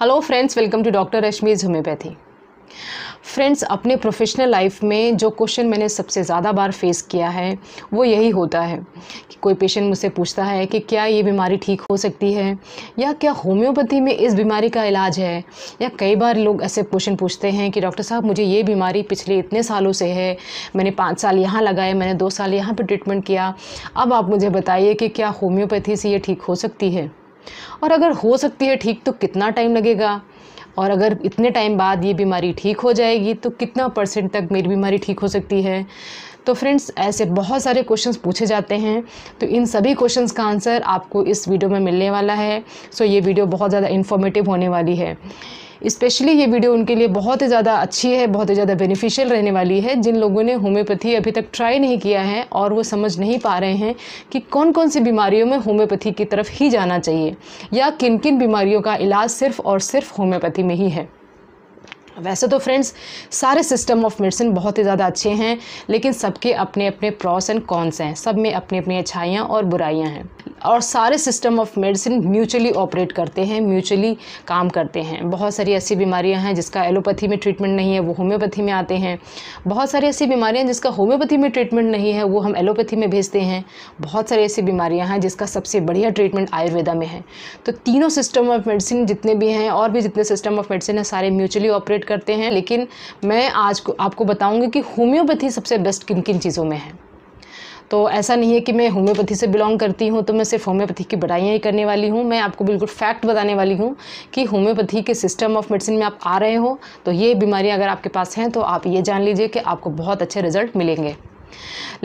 hello friends welcome to doctor Rashmi's homoeopathy friends अपने professional life में जो क्वेश्चन मैंने सबसे ज़्यादा बार फेस किया है वो यही होता है कि कोई पेशेंट मुझसे पूछता है कि क्या ये बीमारी ठीक हो सकती है या क्या होम्योपैथी में इस बीमारी का इलाज है या कई बार लोग ऐसे क्वेश्चन पूछते हैं कि डॉक्टर साहब मुझे ये बीमारी पिछले इतने सालों से है मैंने पाँच साल यहाँ लगाए मैंने दो साल यहाँ पर ट्रीटमेंट किया अब आप मुझे बताइए कि क्या होम्योपैथी से ये ठीक हो सकती है और अगर हो सकती है ठीक तो कितना टाइम लगेगा और अगर इतने टाइम बाद ये बीमारी ठीक हो जाएगी तो कितना परसेंट तक मेरी बीमारी ठीक हो सकती है तो फ्रेंड्स ऐसे बहुत सारे क्वेश्चंस पूछे जाते हैं तो इन सभी क्वेश्चंस का आंसर आपको इस वीडियो में मिलने वाला है सो ये वीडियो बहुत ज़्यादा इन्फॉर्मेटिव होने वाली है स्पेशली ये वीडियो उनके लिए बहुत ही ज़्यादा अच्छी है बहुत ही ज़्यादा बेनिफिशियल रहने वाली है जिन लोगों ने होम्योपैथी अभी तक ट्राई नहीं किया है और वो समझ नहीं पा रहे हैं कि कौन कौन सी बीमारियों में होम्योपैथी की तरफ ही जाना चाहिए या किन किन बीमारियों का इलाज सिर्फ़ और सिर्फ होम्योपैथी में ही है वैसे तो फ्रेंड्स सारे सिस्टम ऑफ मेडिसिन बहुत ही ज़्यादा अच्छे हैं लेकिन सबके अपने अपने प्रॉस एंड कॉन्स हैं सब में अपनी अपनी अच्छाइयाँ और बुराइयाँ हैं और सारे system of medicine mutually operate करते हैं म्यूचुअली काम करते हैं बहुत सारी ऐसी बीमारियां हैं जिसका एलोपैथी में ट्रीटमेंट नहीं है वो होम्योपैथी में आते हैं बहुत सारी ऐसी बीमारियां जिसका होम्योपैथी में ट्रीटमेंट नहीं है वो हम एलोपैथी में भेजते हैं बहुत सारी ऐसी बीमारियाँ हैं जिसका सबसे बढ़िया ट्रीटमेंट आयुर्वेदा में है तो तीनों सिस्टम ऑफ मेडिसिन जितने भी हैं और भी जितने सिस्टम ऑफ मेडिसिन हैं सारे म्यूचुअली ऑपरेट करते हैं लेकिन मैं आज को आपको बताऊंगी कि होम्योपैथी सबसे बेस्ट किन किन चीज़ों में है तो ऐसा नहीं है कि मैं होम्योपैथी से बिलोंग करती हूँ तो मैं सिर्फ होम्योपैथी की बढ़ाइयाँ ही करने वाली हूँ मैं आपको बिल्कुल फैक्ट बताने वाली हूँ कि होम्योपैथी के सिस्टम ऑफ मेडिसिन में आप आ रहे हो तो ये बीमारियाँ अगर आपके पास हैं तो आप ये जान लीजिए कि आपको बहुत अच्छे रिजल्ट मिलेंगे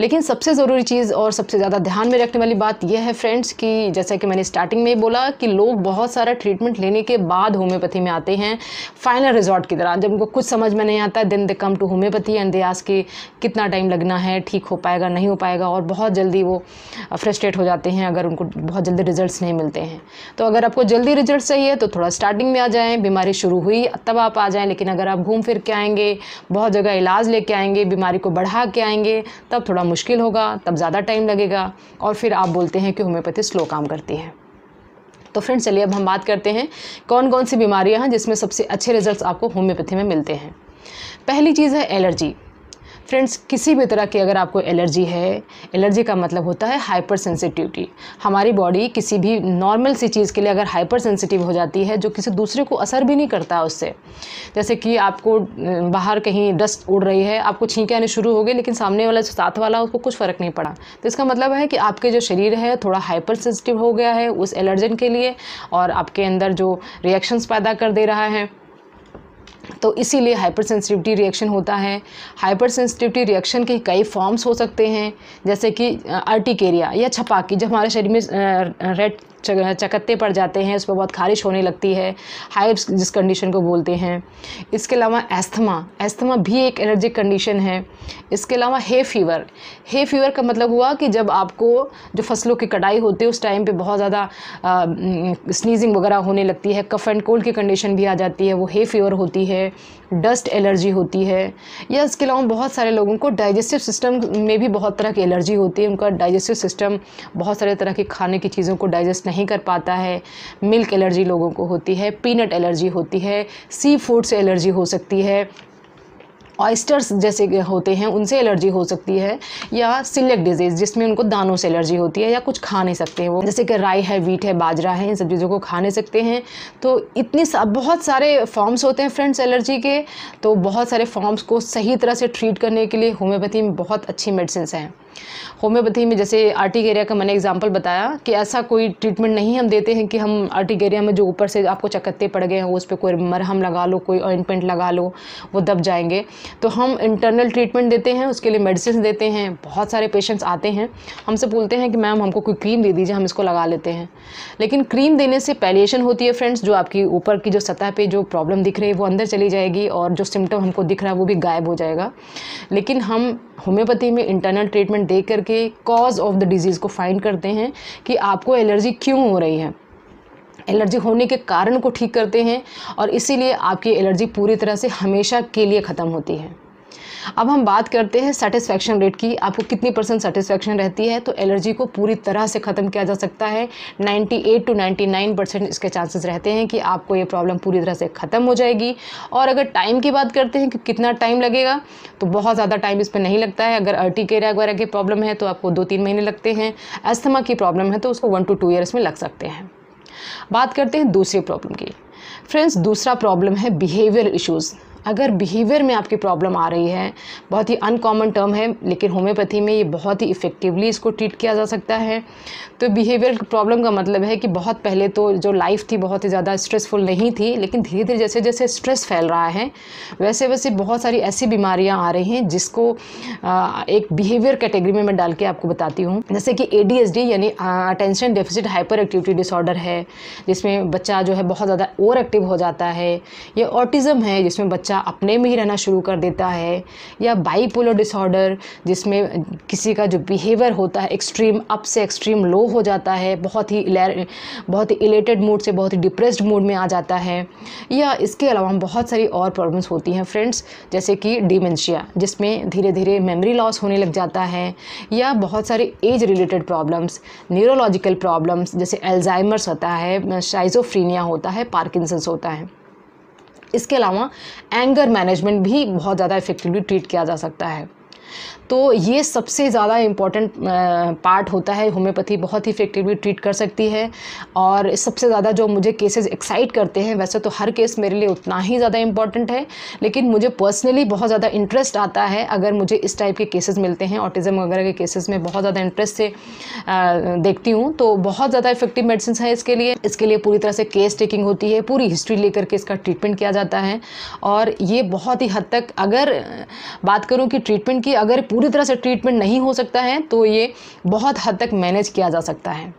लेकिन सबसे ज़रूरी चीज़ और सबसे ज़्यादा ध्यान में रखने वाली बात यह है फ्रेंड्स कि जैसा कि मैंने स्टार्टिंग में ही बोला कि लोग बहुत सारा ट्रीटमेंट लेने के बाद होम्योपैथी में आते हैं फाइनल रिजॉर्ट की तरह जब उनको कुछ समझ में नहीं आता then they come to homoeopathy and they के कितना टाइम लगना है ठीक हो पाएगा नहीं हो पाएगा और बहुत जल्दी वो फ्रस्ट्रेट हो जाते हैं अगर उनको बहुत जल्दी रिजल्ट नहीं मिलते हैं तो अगर आपको जल्दी रिजल्ट चाहिए तो थोड़ा स्टार्टिंग में आ जाएँ बीमारी शुरू हुई तब आप आ जाएँ लेकिन अगर आप घूम फिर के आएँगे बहुत जगह इलाज लेके आएंगे बीमारी को बढ़ा के आएँगे तब थोड़ा मुश्किल होगा तब ज़्यादा टाइम लगेगा और फिर आप बोलते हैं कि होम्योपैथी स्लो काम करती है तो फ्रेंड्स चलिए अब हम बात करते हैं कौन कौन सी बीमारियां हैं जिसमें सबसे अच्छे रिजल्ट्स आपको होम्योपैथी में मिलते हैं पहली चीज़ है एलर्जी फ्रेंड्स किसी भी तरह की अगर आपको एलर्जी है एलर्जी का मतलब होता है हाइपर सेंसिटिविटी हमारी बॉडी किसी भी नॉर्मल सी चीज़ के लिए अगर हाइपर सेंसिटिव हो जाती है जो किसी दूसरे को असर भी नहीं करता उससे जैसे कि आपको बाहर कहीं डस्ट उड़ रही है आपको छींके आने शुरू हो गए लेकिन सामने वाला साथ वाला उसको कुछ फ़र्क नहीं पड़ा तो इसका मतलब है कि आपके जो शरीर है थोड़ा हाइपर सेंसिटिव हो गया है उस एलर्जन के लिए और आपके अंदर जो रिएक्शंस पैदा कर दे रहा है तो इसीलिए हाइपर सेंसिटिविटी रिएक्शन होता है हाइपर सेंसिटिविटी रिएक्शन के कई फॉर्म्स हो सकते हैं जैसे कि अर्टिकेरिया या छपाकी जब हमारे शरीर में रेड चकत्ते पड़ जाते हैं उस पर बहुत खारिश होने लगती है हाइप्स जिस कंडीशन को बोलते हैं इसके अलावा एस्थमा एस्थमा भी एक एलर्जिक कंडीशन है इसके अलावा हे फीवर हे फीवर का मतलब हुआ कि जब आपको जो फसलों की कटाई होती है उस टाइम पे बहुत ज़्यादा स्नीजिंग वगैरह होने लगती है कफ एंड कोल्ड की कंडीशन भी आ जाती है वो हे फीवर होती है डस्ट एलर्जी होती है या इसके अलावा बहुत सारे लोगों को डाइजेस्टिव सिस्टम में भी बहुत तरह की एलर्जी होती है उनका डाइजेस्टिव सिस्टम बहुत सारे तरह के खाने की चीज़ों को डाइजेस्ट नहीं कर पाता है मिल्क एलर्जी लोगों को होती है पीनट एलर्जी होती है सी फूड से एलर्जी हो सकती है ऑयस्टर्स जैसे होते हैं उनसे एलर्जी हो सकती है या सिलेक डिजीज़ जिसमें उनको दानों से एलर्जी होती है या कुछ खा नहीं सकते हैं वो जैसे कि राई है वीट है बाजरा है इन सब चीज़ों को खा नहीं सकते हैं तो इतने सा, बहुत सारे फॉर्म्स होते हैं फ्रेंड्स एलर्जी के तो बहुत सारे फॉर्म्स को सही तरह से ट्रीट करने के लिए होम्योपैथी में बहुत अच्छी मेडिसिन हैं होम्योपैथी में जैसे आर्टिगेरिया का मैंने एग्जाम्पल बताया कि ऐसा कोई ट्रीटमेंट नहीं हम देते हैं कि हम आर्टिगेरिया में जो ऊपर से आपको चकत्ते पड़ गए हैं उस पर कोई मरहम लगा लो कोई ऑइंटमेंट लगा लो वो दब जाएंगे तो हम इंटरनल ट्रीटमेंट देते हैं उसके लिए मेडिसिन देते हैं बहुत सारे पेशेंट्स आते हैं हमसे बोलते हैं कि मैम हमको कोई क्रीम दे दीजिए हम इसको लगा लेते हैं लेकिन क्रीम देने से पैलिएशन होती है फ्रेंड्स जो आपकी ऊपर की जो सतह पर जो प्रॉब्लम दिख रही है वो अंदर चली जाएगी और जो सिम्टम हमको दिख रहा है वो भी गायब हो जाएगा लेकिन हम होम्योपैथी में इंटरनल ट्रीटमेंट ट्रीटमेंट दे करके कॉज ऑफ द डिज़ीज़ को फाइंड करते हैं कि आपको एलर्जी क्यों हो रही है एलर्जी होने के कारण को ठीक करते हैं और इसीलिए आपकी एलर्जी पूरी तरह से हमेशा के लिए ख़त्म होती है अब हम बात करते हैं सेटिस्फैक्शन रेट की आपको कितनी परसेंट सेटिस्फैक्शन रहती है तो एलर्जी को पूरी तरह से ख़त्म किया जा सकता है 98 टू 99 परसेंट इसके चांसेस रहते हैं कि आपको ये प्रॉब्लम पूरी तरह से ख़त्म हो जाएगी और अगर टाइम की बात करते हैं कि कितना टाइम लगेगा तो बहुत ज़्यादा टाइम इस पर नहीं लगता है अगर अर्टिकेरिया वगैरह की प्रॉब्लम है तो आपको दो तीन महीने लगते हैं अस्थमा की प्रॉब्लम है तो उसको वन टू टू ईयर्स में लग सकते हैं बात करते हैं दूसरी प्रॉब्लम की फ्रेंड्स दूसरा प्रॉब्लम है बिहेवियर इश्यूज़ अगर बिहेवियर में आपकी प्रॉब्लम आ रही है बहुत ही अनकॉमन टर्म है लेकिन होम्योपैथी में ये बहुत ही इफ़ेक्टिवली इसको ट्रीट किया जा सकता है तो बिहेवियर प्रॉब्लम का मतलब है कि बहुत पहले तो जो लाइफ थी बहुत ही ज़्यादा स्ट्रेसफुल नहीं थी लेकिन धीरे धीरे जैसे जैसे स्ट्रेस फैल रहा है वैसे वैसे बहुत सारी ऐसी बीमारियाँ आ रही हैं जिसको एक बिहेवियर कैटेगरी में मैं डाल के आपको बताती हूँ जैसे कि ए यानी attention deficit hyperactivity disorder है जिसमें बच्चा जो है बहुत ज़्यादा ओवर एक्टिव हो जाता है या ऑटिज़म है जिसमें बच्चा बच्चा अपने में ही रहना शुरू कर देता है या बाईपोलर डिसऑर्डर जिसमें किसी का जो बिहेवियर होता है एक्सट्रीम अप से एक्सट्रीम लो हो जाता है बहुत ही बहुत ही इलेटेड मूड से बहुत ही डिप्रेस्ड मूड में आ जाता है या इसके अलावा बहुत सारी और प्रॉब्लम्स होती हैं फ्रेंड्स जैसे कि डिमेंशिया जिसमें धीरे धीरे मेमोरी लॉस होने लग जाता है या बहुत सारे age related problems neurological problems जैसे एल्जाइमर्स होता है शाइजोफ्रीनिया होता है पार्किंसंस होता है इसके अलावा एंगर मैनेजमेंट भी बहुत ज़्यादा इफेक्टिवली ट्रीट किया जा सकता है तो ये सबसे ज़्यादा इम्पॉर्टेंट पार्ट होता है होम्योपैथी बहुत ही इफेक्टिवली ट्रीट कर सकती है और सबसे ज़्यादा जो मुझे केसेस एक्साइट करते हैं वैसे तो हर केस मेरे लिए उतना ही ज़्यादा इंपॉर्टेंट है लेकिन मुझे पर्सनली बहुत ज़्यादा इंटरेस्ट आता है अगर मुझे इस टाइप के केसेज मिलते हैं ऑटिज़म वगैरह के केसेज में बहुत ज़्यादा इंटरेस्ट से देखती हूँ तो बहुत ज़्यादा इफेक्टिव मेडिसिन है इसके लिए इसके लिए पूरी तरह से केस टेकिंग होती है पूरी हिस्ट्री लेकर के इसका ट्रीटमेंट किया जाता है और ये बहुत ही हद तक अगर बात करूँ कि ट्रीटमेंट की अगर पूरी तरह से ट्रीटमेंट नहीं हो सकता है तो ये बहुत हद तक मैनेज किया जा सकता है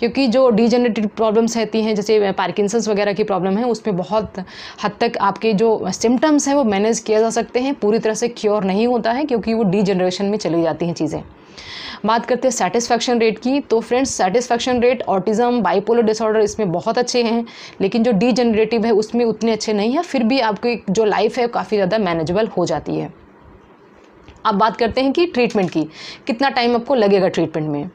क्योंकि जो डिजेनरेटिव प्रॉब्लम्स रहती हैं जैसे पार्किंसंस वगैरह की प्रॉब्लम है उसमें बहुत हद तक आपके जो सिम्टम्स हैं वो मैनेज किया जा सकते हैं पूरी तरह से क्योर नहीं होता है क्योंकि वो डीजनरेशन में चली जाती हैं चीज़ें बात करते हैं सेटिस्फैक्शन रेट की तो friends satisfaction rate autism bipolar disorder इसमें बहुत अच्छे हैं लेकिन जो डीजनरेटिव है उसमें उतने अच्छे नहीं हैं फिर भी आपकी जो लाइफ है काफ़ी ज़्यादा मैनेजेबल हो जाती है अब बात करते हैं कि ट्रीटमेंट की कितना टाइम आपको लगेगा ट्रीटमेंट में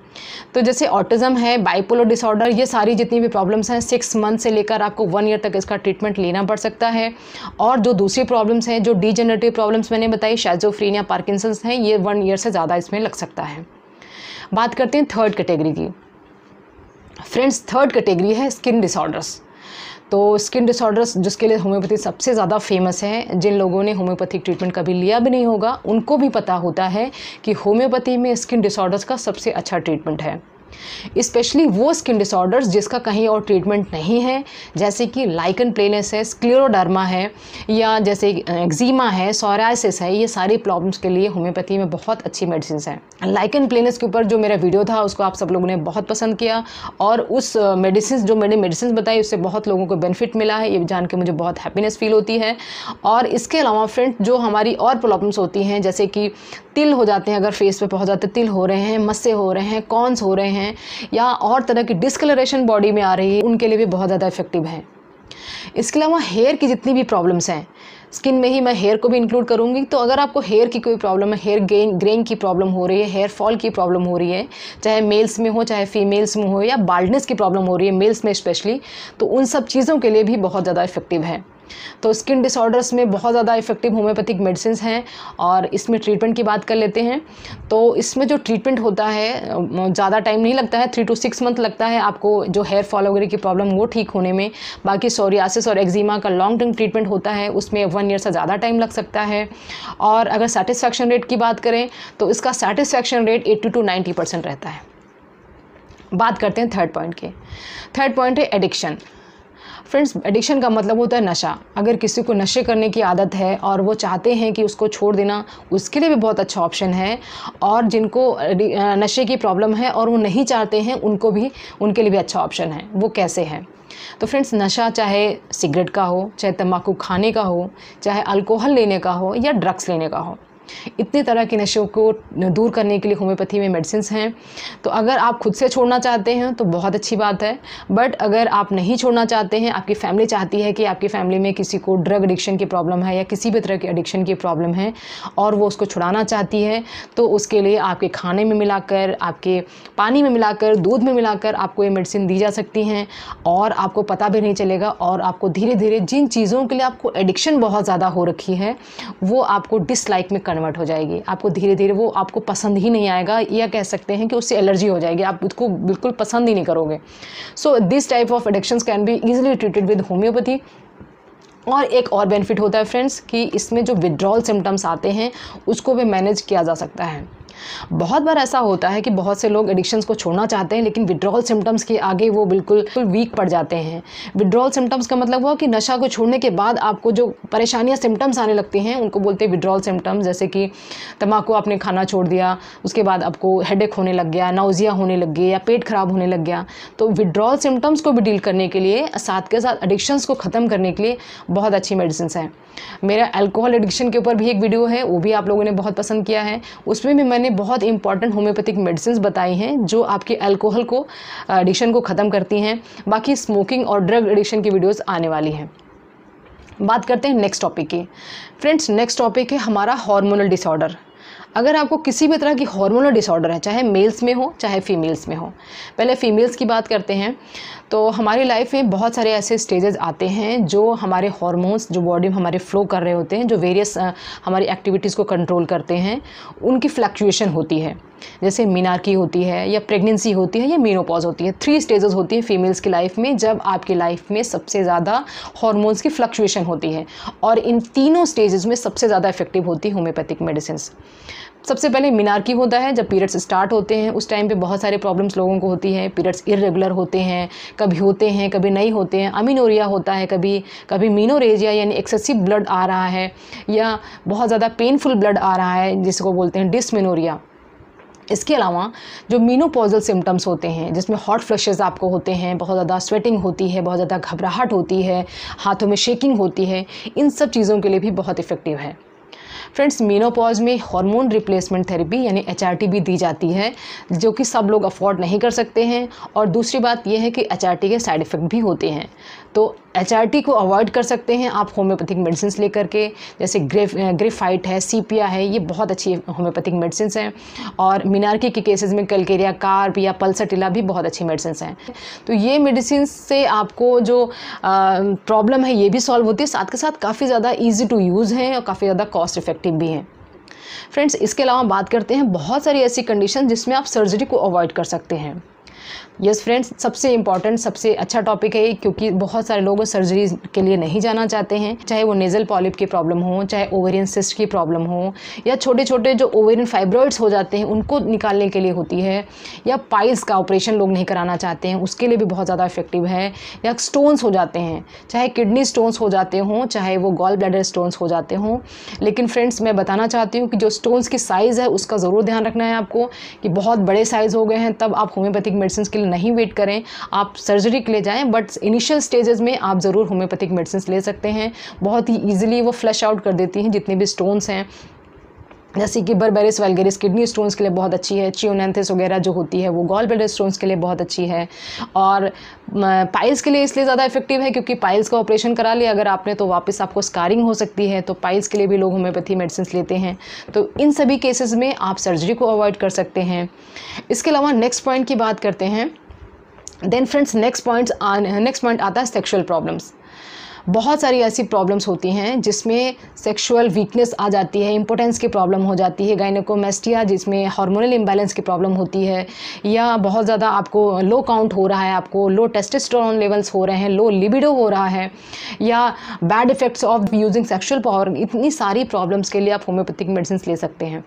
तो जैसे ऑटिज़म है बाइपोलर डिसऑर्डर ये सारी जितनी भी प्रॉब्लम्स हैं सिक्स मंथ से लेकर आपको वन ईयर तक इसका ट्रीटमेंट लेना पड़ सकता है और जो दूसरी प्रॉब्लम्स हैं जो डीजनरेटिव प्रॉब्लम्स मैंने बताई शेजोफ्रीनिया पार्किसंस हैं ये वन ईयर से ज़्यादा इसमें लग सकता है बात करते हैं थर्ड कैटेगरी की फ्रेंड्स थर्ड कैटेगरी है स्किन डिसऑर्डर्स तो स्किन डिसऑर्डर्स जिसके लिए होम्योपैथी सबसे ज़्यादा फेमस है जिन लोगों ने होम्योपैथिक ट्रीटमेंट कभी लिया भी नहीं होगा उनको भी पता होता है कि होम्योपैथी में स्किन डिसऑर्डर्स का सबसे अच्छा ट्रीटमेंट है स्पेशली वो स्किन डिसऑर्डर्स जिसका कहीं और ट्रीटमेंट नहीं है जैसे कि लाइकन प्लेनेस है स्क्लियोडर्मा है या जैसे एक्जीमा है सोरासिस है ये सारी प्रॉब्लम्स के लिए होम्योपैथी में बहुत अच्छी मेडिसिन है लाइकन प्लेनेस के ऊपर जो मेरा वीडियो था उसको आप सब लोगों ने बहुत पसंद किया और उस मेडिसिन जो मैंने मेडिसिन बताई उससे बहुत लोगों को बेनिफिट मिला है ये जान के मुझे बहुत हैप्पीनेस फील होती है और इसके अलावा फ्रेंड जो हमारी और प्रॉब्लम्स होती हैं जैसे कि तिल हो जाते हैं अगर फेस पे बहुत ज़्यादा तिल हो रहे हैं मस्से हो रहे हैं कॉन्स हो रहे हैं हैं या और तरह की डिस्कलरेशन बॉडी में आ रही है उनके लिए भी बहुत ज़्यादा इफेक्टिव है इसके अलावा हेयर की जितनी भी प्रॉब्लम्स हैं स्किन में ही मैं हेयर को भी इंक्लूड करूंगी तो अगर आपको हेयर की कोई प्रॉब्लम है हेयर गेन ग्रेन की प्रॉब्लम हो रही है हेयर फॉल की प्रॉब्लम हो रही है चाहे मेल्स में हो चाहे फीमेल्स में हो या बाल्डनेस की प्रॉब्लम हो रही है मेल्स में स्पेशली तो उन सब चीज़ों के लिए भी बहुत ज़्यादा इफेक्टिव है तो स्किन डिसऑर्डर्स में बहुत ज़्यादा इफेक्टिव होम्योपैथिक मेडिसिन हैं और इसमें ट्रीटमेंट की बात कर लेते हैं तो इसमें जो ट्रीटमेंट होता है ज़्यादा टाइम नहीं लगता है थ्री टू सिक्स मंथ लगता है आपको जो हेयर फॉल वगैरह की प्रॉब्लम वो ठीक होने में बाकी सोरियासिस और एक्जिमा का लॉन्ग टर्म ट्रीटमेंट होता है उसमें वन ईयर से ज़्यादा टाइम लग सकता है और अगर सेटिस्फैक्शन रेट की बात करें तो इसका satisfaction rate eighty two ninety percent रहता है बात करते हैं थर्ड पॉइंट के थर्ड पॉइंट है एडिक्शन फ्रेंड्स एडिक्शन का मतलब होता है नशा अगर किसी को नशे करने की आदत है और वो चाहते हैं कि उसको छोड़ देना उसके लिए भी बहुत अच्छा ऑप्शन है और जिनको नशे की प्रॉब्लम है और वो नहीं चाहते हैं उनको भी उनके लिए भी अच्छा ऑप्शन है वो कैसे हैं तो फ्रेंड्स नशा चाहे सिगरेट का हो चाहे तम्बाकू खाने का हो चाहे अल्कोहल लेने का हो या ड्रग्स लेने का हो इतने तरह के नशों को दूर करने के लिए होम्योपैथी में मेडिसिन हैं तो अगर आप खुद से छोड़ना चाहते हैं तो बहुत अच्छी बात है बट अगर आप नहीं छोड़ना चाहते हैं आपकी फैमिली चाहती है कि आपकी फैमिली में किसी को ड्रग एडिक्शन की प्रॉब्लम है या किसी भी तरह की एडिक्शन की प्रॉब्लम है और वो उसको छुड़ाना चाहती है तो उसके लिए आपके खाने में मिलाकर आपके पानी में मिलाकर दूध में मिलाकर आपको ये मेडिसिन दी जा सकती हैं और आपको पता भी नहीं चलेगा और आपको धीरे धीरे जिन चीज़ों के लिए आपको एडिक्शन बहुत ज़्यादा हो रखी है वो आपको डिसलाइक में कर कन्वर्ट हो जाएगी आपको धीरे धीरे वो आपको पसंद ही नहीं आएगा या कह सकते हैं कि उससे एलर्जी हो जाएगी आप उसको बिल्कुल पसंद ही नहीं करोगे so this type of addictions can be easily treated with homeopathy और एक और बेनिफिट होता है फ्रेंड्स कि इसमें जो विड्रॉल सिम्टम्स आते हैं उसको भी मैनेज किया जा सकता है बहुत बार ऐसा होता है कि बहुत से लोग एडिक्शंस को छोड़ना चाहते हैं लेकिन विड्रॉल सिम्टम्स के आगे वो बिल्कुल वीक पड़ जाते हैं विड्रॉल सिम्टम्स का मतलब हुआ कि नशा को छोड़ने के बाद आपको जो परेशानियाँ सिम्टम्स आने लगती हैं उनको बोलते हैं विड्रॉल सिम्टम्स जैसे कि तम्बाकू आपने खाना छोड़ दिया उसके बाद आपको हेड होने लग गया नाउजिया होने लग गई या पेट खराब होने लग गया तो विड्रॉल सिम्टम्स को भी डील करने के लिए साथ के साथ एडिक्शंस को ख़त्म करने के लिए बहुत अच्छी मेडिसिन हैं मेरा अल्कोहल एडिक्शन के ऊपर भी एक वीडियो है वो भी आप लोगों ने बहुत पसंद किया है उसमें भी मैंने मैंने बहुत इंपॉर्टेंट होम्योपैथिक मेडिसिन बताई हैं जो आपके अल्कोहल को एडिक्शन को ख़त्म करती हैं बाकी स्मोकिंग और ड्रग एडिक्शन की वीडियोज़ आने वाली हैं बात करते हैं नेक्स्ट टॉपिक की फ्रेंड्स नेक्स्ट टॉपिक है हमारा हार्मोनल डिसऑर्डर अगर आपको किसी भी तरह की हार्मोनल डिसऑर्डर है चाहे मेल्स में हो चाहे फीमेल्स में हो पहले फीमेल्स की बात करते हैं तो हमारी लाइफ में बहुत सारे ऐसे स्टेजेस आते हैं जो हमारे हॉर्मोन्स जो बॉडी में हमारे फ़्लो कर रहे होते हैं जो वेरियस हमारी एक्टिविटीज़ को कंट्रोल करते हैं उनकी फ्लक्चुएशन होती है जैसे मीनार्की होती है या प्रेगनेंसी होती है या मीनोपॉज होती है थ्री स्टेजेस होती हैं फीमेल्स की लाइफ में जब आपकी लाइफ में सबसे ज़्यादा हॉर्मोन्स की फ्लक्चुएशन होती है और इन तीनों स्टेजेस में सबसे ज़्यादा इफेक्टिव होती है होम्योपैथिक मेडिसिन सबसे पहले मीनार्की होता है जब पीरियड्स स्टार्ट होते हैं उस टाइम पे बहुत सारे प्रॉब्लम्स लोगों को होती हैं पीरियड्स इरेगुलर होते हैं कभी होते हैं कभी नहीं होते हैं अमीनोरिया होता है कभी कभी मीनोरेजिया यानी एक्सेसिव ब्लड आ रहा है या बहुत ज़्यादा पेनफुल ब्लड आ रहा है जिसको बोलते हैं डिसमिनोरिया इसके अलावा जो मीनोपोजल सिम्टम्स होते हैं जिसमें हॉट फ्लशेज़ आपको होते हैं बहुत ज़्यादा स्वेटिंग होती है बहुत ज़्यादा घबराहट होती है हाथों में शेकिंग होती है इन सब चीज़ों के लिए भी बहुत इफ़ेक्टिव है फ्रेंड्स मीनोपॉज में हार्मोन रिप्लेसमेंट थेरेपी यानी एच भी दी जाती है जो कि सब लोग अफोर्ड नहीं कर सकते हैं और दूसरी बात यह है कि एच के साइड इफ़ेक्ट भी होते हैं तो एच को अवॉइड कर सकते हैं आप होम्योपैथिक मेडिसिन लेकर के जैसे ग्रेफ ग्रेफाइट है सीपिया है ये बहुत अच्छी होम्योपैथिक मेडिसिन हैं और मीनार्की के केसेस में कलकेरिया कार्प या पल्सटिला भी बहुत अच्छी मेडिसिन हैं तो ये मेडिसिन से आपको जो प्रॉब्लम है ये भी सॉल्व होती है साथ के साथ काफ़ी ज़्यादा ईजी टू यूज़ हैं और काफ़ी ज़्यादा कॉस्ट इफ़ेक्टिव भी हैं फ्रेंड्स इसके अलावा बात करते हैं बहुत सारी ऐसी कंडीशन जिसमें आप सर्जरी को अवॉइड कर सकते हैं यस फ्रेंड्स सबसे इंपॉर्टेंट सबसे अच्छा टॉपिक है क्योंकि बहुत सारे लोग सर्जरी के लिए नहीं जाना चाहते हैं चाहे वो नेजल पॉलिप की प्रॉब्लम हो चाहे ओवेरियन सिस्ट की प्रॉब्लम हो या छोटे छोटे जो ओवेरियन फाइब्रॉइड्स हो जाते हैं उनको निकालने के लिए होती है या पाइल्स का ऑपरेशन लोग नहीं कराना चाहते हैं उसके लिए भी बहुत ज़्यादा इफेक्टिव है या स्टोन्स हो जाते हैं चाहे किडनी स्टोन्स हो जाते हों चाहे वो गॉल ब्लैडर स्टोन्स हो जाते हों लेकिन फ्रेंड्स मैं बताना चाहती हूँ कि जो स्टोन्स की साइज़ है उसका ज़रूर ध्यान रखना है आपको कि बहुत बड़े साइज़ हो गए हैं तब आप होम्योपैथिक मेडिसिन मेडिसिन के लिए नहीं वेट करें आप सर्जरी के लिए जाएँ बट इनिशियल स्टेजेस में आप ज़रूर होम्योपैथिक मेडिसिन ले सकते हैं बहुत ही ईजिली वो फ्लैश आउट कर देती हैं जितने भी स्टोन्स हैं जैसे कि बर्बेरिस वेलगेरिस किडनी स्टोन्स के लिए बहुत अच्छी है चियोनेंथिस वगैरह जो होती है वो गॉल ब्लडर स्टोन्स के लिए बहुत अच्छी है और पाइल्स के लिए इसलिए ज़्यादा इफेक्टिव है क्योंकि पाइल्स का ऑपरेशन करा लिया अगर आपने तो वापस आपको स्कारिंग हो सकती है तो पाइल्स के लिए भी लोग होम्योपैथी मेडिसिन लेते हैं तो इन सभी केसेस में आप सर्जरी को अवॉइड कर सकते हैं इसके अलावा नेक्स्ट पॉइंट की बात करते हैं then friends next points next point आता है सेक्शुअल प्रॉब्लम्स बहुत सारी ऐसी प्रॉब्लम्स होती हैं जिसमें सेक्सुअल वीकनेस आ जाती है इम्पोर्टेंस की प्रॉब्लम हो जाती है गाइनोकोमेस्टिया जिसमें हार्मोनल इम्बैलेंस की प्रॉब्लम होती है या बहुत ज़्यादा आपको लो काउंट हो रहा है आपको लो टेस्टेस्टोरॉन लेवल्स हो रहे हैं लो लिबिडो हो रहा है या bad effects of using sexual power इतनी सारी प्रॉब्लम्स के लिए आप होम्योपैथिक मेडिसिन ले सकते हैं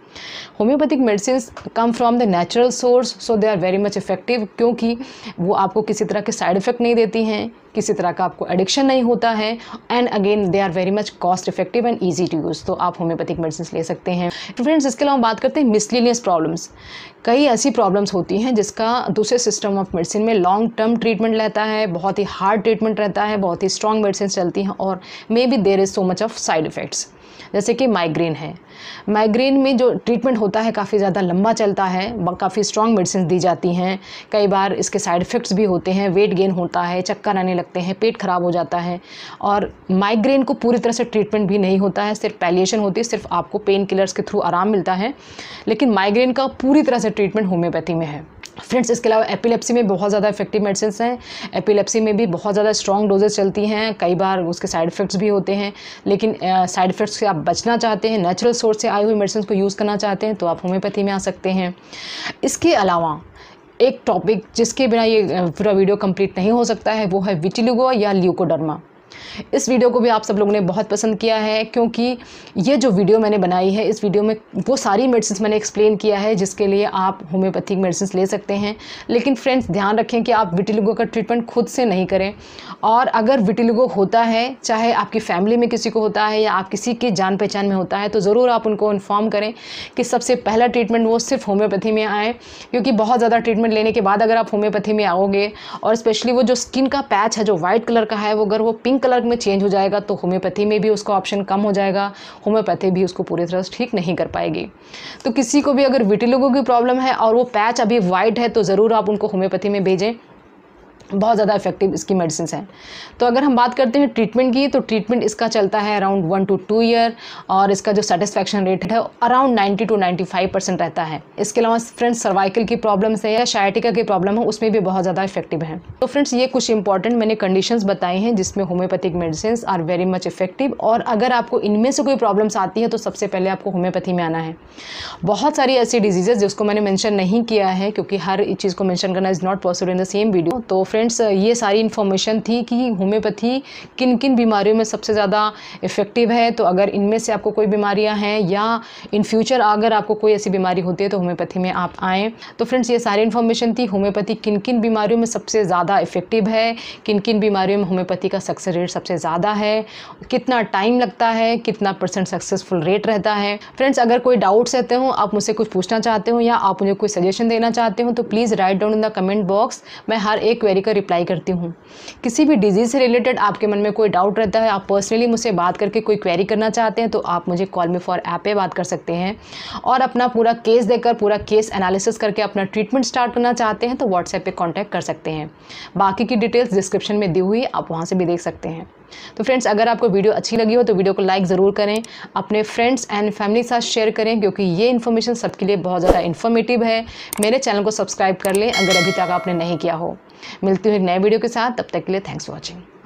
homeopathic medicine come from the natural source so they are very much effective क्योंकि वो आपको किसी तरह के साइड इफ़ेक्ट नहीं देती हैं किसी तरह का आपको एडिक्शन नहीं होता है and again they are very much cost effective and easy to use तो आप होम्योपैथिक मेडिसिन ले सकते हैं फ्रेंड्स तो इसके अलावा बात करते हैं मिसलिनियस प्रॉब्लम्स कई ऐसी प्रॉब्लम्स होती हैं जिसका दूसरे सिस्टम ऑफ मेडिसिन में लॉन्ग टर्म ट्रीटमेंट रहता है बहुत ही हार्ड ट्रीटमेंट रहता है बहुत ही स्ट्रॉन्ग मेडिसिन चलती हैं और may be there is so much of side effects जैसे कि माइग्रेन है माइग्रेन में जो ट्रीटमेंट होता है काफ़ी ज़्यादा लंबा चलता है काफ़ी स्ट्रॉन्ग मेडिसिन दी जाती हैं कई बार इसके साइड इफ़ेक्ट्स भी होते हैं वेट गेन होता है चक्कर आने लगते हैं पेट ख़राब हो जाता है और माइग्रेन को पूरी तरह से ट्रीटमेंट भी नहीं होता है सिर्फ पैलिएशन होती है सिर्फ आपको पेन किलर्स के थ्रू आराम मिलता है लेकिन माइग्रेन का पूरी तरह से ट्रीटमेंट होम्योपैथी में है फ्रेंड्स इसके अलावा एपिलेप्सी में बहुत ज़्यादा इफेक्टिव मेडिसिन हैं एपिलेप्सी में भी बहुत ज़्यादा स्ट्रॉन्ग डोजेज चलती हैं कई बार उसके साइड इफ़ेक्ट्स भी होते हैं लेकिन साइड इफ़ेक्ट्स से आप बचना चाहते हैं नेचुरल सोर्स से आई हुई मेडिसिन को यूज़ करना चाहते हैं तो आप होम्योपैथी में आ सकते हैं इसके अलावा एक टॉपिक जिसके बिना ये पूरा वीडियो कंप्लीट नहीं हो सकता है वो है विटिलुगो या ल्यूकोडर्मा इस वीडियो को भी आप सब लोगों ने बहुत पसंद किया है क्योंकि ये जो वीडियो मैंने बनाई है इस वीडियो में वो सारी मेडिसिन मैंने एक्सप्लेन किया है जिसके लिए आप होम्योपैथिक मेडिसिन ले सकते हैं लेकिन फ्रेंड्स ध्यान रखें कि आप विटिलुगो का ट्रीटमेंट खुद से नहीं करें और अगर विटिलुगो होता है चाहे आपकी फैमिली में किसी को होता है या आप किसी की जान पहचान में होता है तो ज़रूर आप उनको इन्फॉर्म करें कि सबसे पहला ट्रीटमेंट वो सिर्फ होम्योपैथी में आए क्योंकि बहुत ज़्यादा ट्रीटमेंट लेने के बाद अगर आप होम्योपैथी में आओगे और स्पेशली वो जो स्किन का पैच है जो वाइट कलर का है वो अगर वो पिंक कलर में चेंज हो जाएगा तो होम्योपैथी में भी उसका ऑप्शन कम हो जाएगा होम्योपैथी भी उसको पूरी तरह से ठीक नहीं कर पाएगी तो किसी को भी अगर विटिलोगो की प्रॉब्लम है और वो पैच अभी वाइट है तो ज़रूर आप उनको होम्योपैथी में भेजें बहुत ज़्यादा इफेक्टिव इसकी मेडिसिन हैं तो अगर हम बात करते हैं ट्रीटमेंट की तो ट्रीटमेंट इसका चलता है around one to two year और इसका जो सेटिस्फेक्शन रेट है around ninety to ninety five percent रहता है इसके अलावा फ्रेंड्स सर्वाइकल की प्रॉब्लम्स है या शायटिका की प्रॉब्लम है उसमें भी बहुत ज़्यादा इफेक्टिव है तो फ्रेंड्स ये कुछ इंपॉर्टेंट मैंने कंडीशन बताई हैं जिसमें homeopathic medicine are very much effective और अगर आपको इनमें से कोई प्रॉब्लम्स आती है तो सबसे पहले आपको होम्योपैथी में आना है बहुत सारी ऐसी डिजीजेज जिसको मैंने मैंशन नहीं किया है क्योंकि हर चीज़ को मैंशन करना is not possible in the same video तो फ्रेंड फ्रेंड्स ये सारी इन्फॉर्मेशन थी कि होम्योपैथी किन किन बीमारियों में सबसे ज़्यादा इफ़ेक्टिव है तो अगर इनमें से आपको कोई बीमारियां हैं या इन फ्यूचर अगर आपको कोई ऐसी बीमारी होती है तो होम्योपैथी में आप आएँ तो फ्रेंड्स ये सारी इन्फॉर्मेशन थी होम्योपैथी किन किन बीमारियों में सबसे ज़्यादा इफ़ेक्टिव है किन किन बीमारियों में होम्योपैथी का सक्सेस रेट सबसे ज़्यादा है कितना टाइम लगता है कितना परसेंट सक्सेसफुल रेट रहता है फ्रेंड्स अगर कोई डाउट्स रहते हो आप मुझसे कुछ पूछना चाहते हो या आप मुझे कोई सजेशन देना चाहते हो तो please write down in the comment box मैं हर एक क्वेरी कर रिप्लाई करती हूँ किसी भी डिजीज़ से रिलेटेड आपके मन में कोई डाउट रहता है आप पर्सनली मुझसे बात करके कोई क्वेरी करना चाहते हैं तो आप मुझे कॉल मी फॉर ऐप पे बात कर सकते हैं और अपना पूरा केस देकर पूरा केस एनालिसिस करके अपना ट्रीटमेंट स्टार्ट करना चाहते हैं तो व्हाट्सएप पर कॉन्टैक्ट कर सकते हैं बाकी की डिटेल्स डिस्क्रिप्शन में दी हुई आप वहाँ से भी देख सकते हैं तो फ्रेंड्स अगर आपको वीडियो अच्छी लगी हो तो वीडियो को लाइक ज़रूर करें अपने फ्रेंड्स एंड फैमिली के साथ शेयर करें क्योंकि ये इन्फॉर्मेशन सबके लिए बहुत ज़्यादा इन्फॉर्मेटिव है मेरे चैनल को सब्सक्राइब कर लें अगर अभी तक आपने नहीं किया हो मिलती हूँ एक नए वीडियो के साथ तब तक के लिए थैंक्स फॉर वॉचिंग